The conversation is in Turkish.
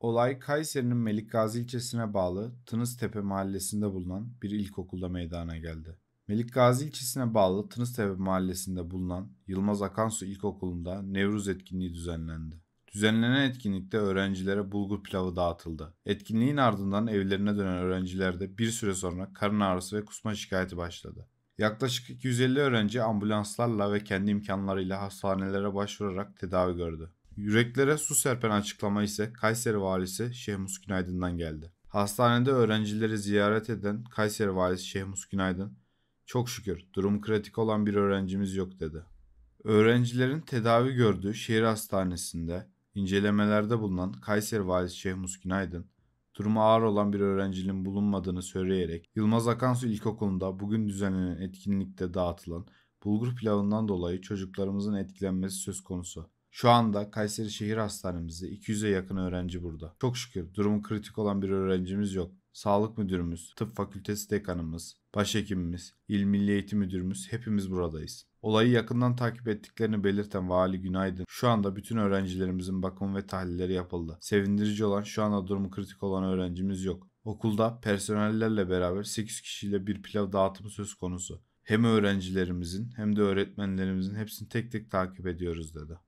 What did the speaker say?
Olay Kayseri'nin Melikgazi ilçesine bağlı Tınıztepe mahallesinde bulunan bir ilkokulda meydana geldi. Melikgazi ilçesine bağlı Tınıztepe mahallesinde bulunan Yılmaz Akansu İlkokulu'nda Nevruz etkinliği düzenlendi. Düzenlenen etkinlikte öğrencilere bulgur pilavı dağıtıldı. Etkinliğin ardından evlerine dönen öğrencilerde bir süre sonra karın ağrısı ve kusma şikayeti başladı. Yaklaşık 250 öğrenci ambulanslarla ve kendi imkanlarıyla hastanelere başvurarak tedavi gördü. Yüreklere su serpen açıklama ise Kayseri valisi Şehmus Günaydın'dan geldi. Hastanede öğrencileri ziyaret eden Kayseri valisi Şehmus Günaydın, "Çok şükür durum kritik olan bir öğrencimiz yok." dedi. Öğrencilerin tedavi gördüğü şehir hastanesinde incelemelerde bulunan Kayseri valisi Şehmus Günaydın, durumu ağır olan bir öğrencinin bulunmadığını söyleyerek Yılmaz Akansu İlkokulu'nda bugün düzenlenen etkinlikte dağıtılan bulgur pilavından dolayı çocuklarımızın etkilenmesi söz konusu. Şu anda Kayseri Şehir Hastanemizde 200'e yakın öğrenci burada. Çok şükür durumu kritik olan bir öğrencimiz yok. Sağlık müdürümüz, tıp fakültesi dekanımız, başhekimimiz, il milli eğitim müdürümüz hepimiz buradayız. Olayı yakından takip ettiklerini belirten Vali Günaydın, şu anda bütün öğrencilerimizin bakım ve tahlilleri yapıldı. Sevindirici olan şu anda durumu kritik olan öğrencimiz yok. Okulda personellerle beraber 8 kişiyle bir pilav dağıtımı söz konusu. Hem öğrencilerimizin hem de öğretmenlerimizin hepsini tek tek takip ediyoruz dedi.